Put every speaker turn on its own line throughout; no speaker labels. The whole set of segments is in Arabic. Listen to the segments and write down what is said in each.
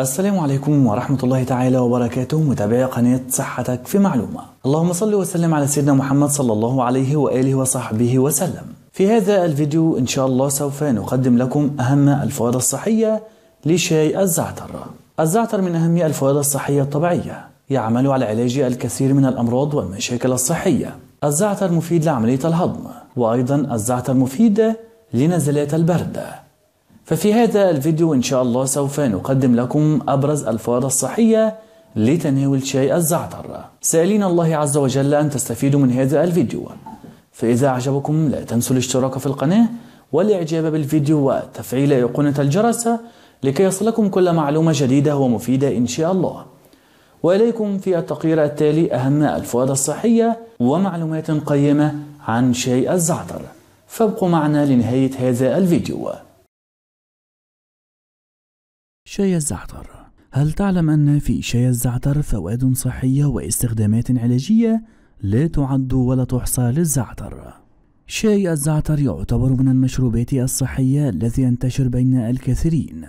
السلام عليكم ورحمة الله تعالى وبركاته متابعي قناة صحتك في معلومة اللهم صل وسلم على سيدنا محمد صلى الله عليه وآله وصحبه وسلم في هذا الفيديو إن شاء الله سوف نقدم لكم أهم الفوائد الصحية لشاي الزعتر الزعتر من أهم الفوائد الصحية الطبيعية يعمل على علاج الكثير من الأمراض والمشاكل الصحية الزعتر مفيد لعملية الهضم وأيضا الزعتر مفيد لنزلات البرد ففي هذا الفيديو إن شاء الله سوف نقدم لكم أبرز الفوائد الصحية لتناول شاي الزعتر سألين الله عز وجل أن تستفيدوا من هذا الفيديو فإذا أعجبكم لا تنسوا الاشتراك في القناة والإعجاب بالفيديو وتفعيل أيقونة الجرس لكي يصلكم كل معلومة جديدة ومفيدة إن شاء الله وإليكم في التقرير التالي أهم الفوائد الصحية ومعلومات قيمة عن شاي الزعتر فابقوا معنا لنهاية هذا الفيديو شاي الزعتر هل تعلم أن في شاي الزعتر فوائد صحية واستخدامات علاجية لا تعد ولا تحصى للزعتر؟ شاي الزعتر يعتبر من المشروبات الصحية الذي ينتشر بين الكثيرين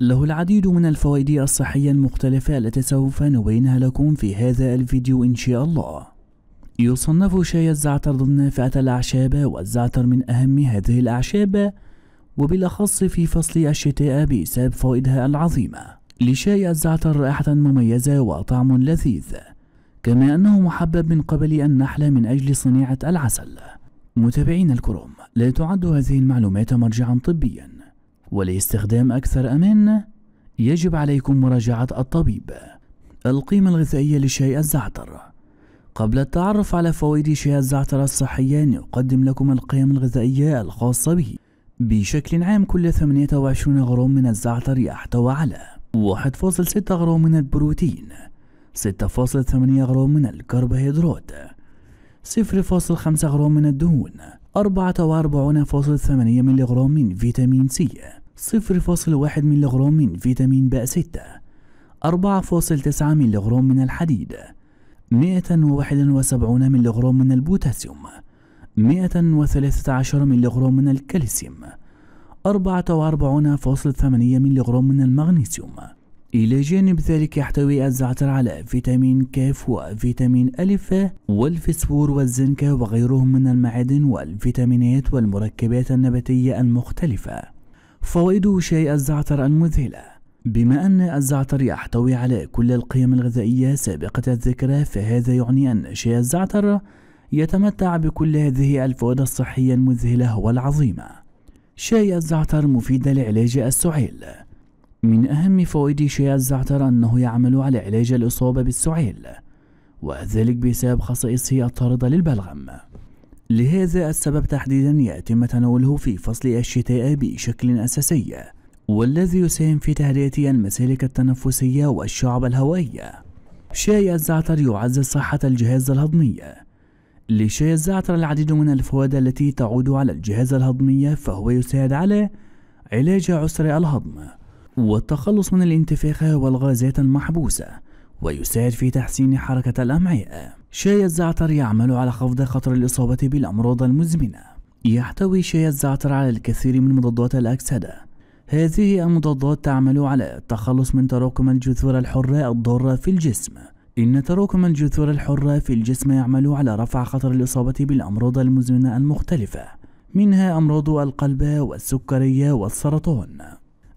له العديد من الفوائد الصحية المختلفة التي سوف نبينها لكم في هذا الفيديو إن شاء الله يصنف شاي الزعتر ضمن فئة الأعشاب والزعتر من أهم هذه الأعشاب وبالأخص في فصل الشتاء بسبب فوائدها العظيمة لشاي الزعتر رائحة مميزة وطعم لذيذ كما أنه محبب من قبل النحلة من أجل صناعة العسل متابعين الكروم لا تعد هذه المعلومات مرجعا طبيا ولاستخدام أكثر أمان يجب عليكم مراجعة الطبيب القيمة الغذائية لشاي الزعتر قبل التعرف على فوائد شاي الزعتر الصحية نقدم لكم القيم الغذائية الخاصة به بشكل عام كل 28 غرام من الزعتر يحتوي على 1.6 غرام من البروتين 6.8 غرام من الكربوهيدرات 0.5 غرام من الدهون 44.8 ملغ من فيتامين سي 0.1 ملغ من فيتامين ب 6 4.9 ملغ من الحديد 171 ملغ من البوتاسيوم 113 ملغرام من الكالسيوم 44.8 ملغرام من المغنيسيوم إلى جانب ذلك يحتوي الزعتر على فيتامين كاف وفيتامين ألف والفسفور والزنك وغيرهم من المعادن والفيتامينات والمركبات النباتية المختلفة فوائد شاي الزعتر المذهله بما أن الزعتر يحتوي على كل القيم الغذائية سابقة الذكر فهذا يعني أن شاي الزعتر يتمتع بكل هذه الفوائد الصحية المذهلة والعظيمة شاي الزعتر مفيد لعلاج السعيل من أهم فوائد شاي الزعتر أنه يعمل على علاج الإصابة بالسعيل وذلك بسبب خصائصه الطاردة للبلغم لهذا السبب تحديدا يتم تناوله في فصل الشتاء بشكل أساسي والذي يساهم في تهدئة المسالك التنفسية والشعب الهوائية شاي الزعتر يعزز صحة الجهاز الهضمي لشيء الزعتر العديد من الفوائد التي تعود على الجهاز الهضمي فهو يساعد على علاج عسر الهضم والتخلص من الانتفاخ والغازات المحبوسة ويساعد في تحسين حركة الأمعاء شاي الزعتر يعمل على خفض خطر الإصابة بالأمراض المزمنة يحتوي شاي الزعتر على الكثير من مضادات الأكسدة هذه المضادات تعمل على التخلص من تراكم الجذور الحرة الضارة في الجسم إن تراكم الجذور الحرة في الجسم يعمل على رفع خطر الإصابة بالأمراض المزمنة المختلفة منها أمراض القلب والسكرية والسرطان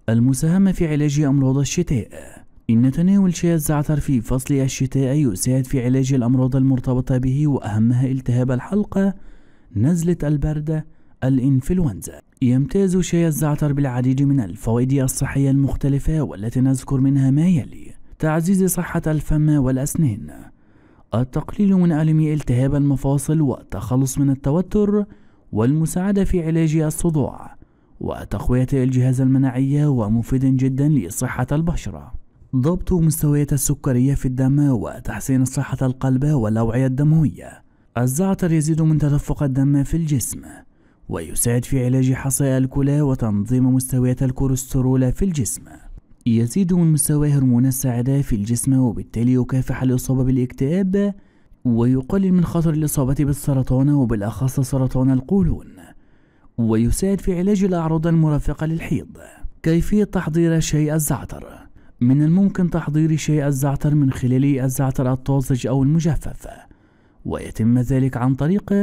المساهمة في علاج أمراض الشتاء إن تناول شاي الزعتر في فصل الشتاء يساعد في علاج الأمراض المرتبطة به وأهمها التهاب الحلقة نزلة البرد الإنفلونزا يمتاز شاي الزعتر بالعديد من الفوائد الصحية المختلفة والتي نذكر منها ما يلي تعزيز صحة الفم والأسنان التقليل من ألم التهاب المفاصل والتخلص من التوتر والمساعدة في علاج الصداع وتقوية الجهاز المناعي ومفيد جدا لصحة البشرة ضبط مستويات السكرية في الدم وتحسين صحة القلب والأوعية الدموية الزعتر يزيد من تدفق الدم في الجسم ويساعد في علاج حصى الكلى وتنظيم مستويات الكوليسترول في الجسم يزيد من مستوى هرمون السعادة في الجسم وبالتالي يكافح الإصابة بالاكتئاب ويقلل من خطر الإصابة بالسرطان وبالأخص سرطان القولون ويساعد في علاج الأعراض المرافقة للحيض كيفية تحضير شيء الزعتر من الممكن تحضير شيء الزعتر من خلال الزعتر الطازج أو المجفف ويتم ذلك عن طريق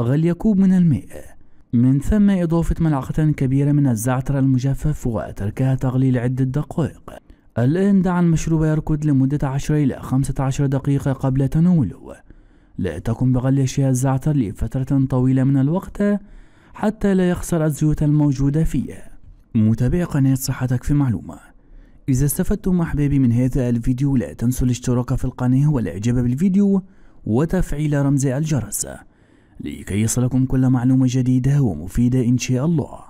غلي كوب من الماء من ثم إضافة ملعقة كبيرة من الزعتر المجفف وتركها تغلي لعدة دقائق الآن دع المشروب يركض لمدة 10 إلى 15 دقيقة قبل تناوله لا تقم بغلي شيء الزعتر لفترة طويلة من الوقت حتى لا يخسر الزيوت الموجودة فيه متابعي قناة صحتك في معلومة إذا استفدتم أحبابي من هذا الفيديو لا تنسوا الاشتراك في القناة والإعجاب بالفيديو وتفعيل رمز الجرس لكي يصلكم كل معلومة جديدة ومفيدة إن شاء الله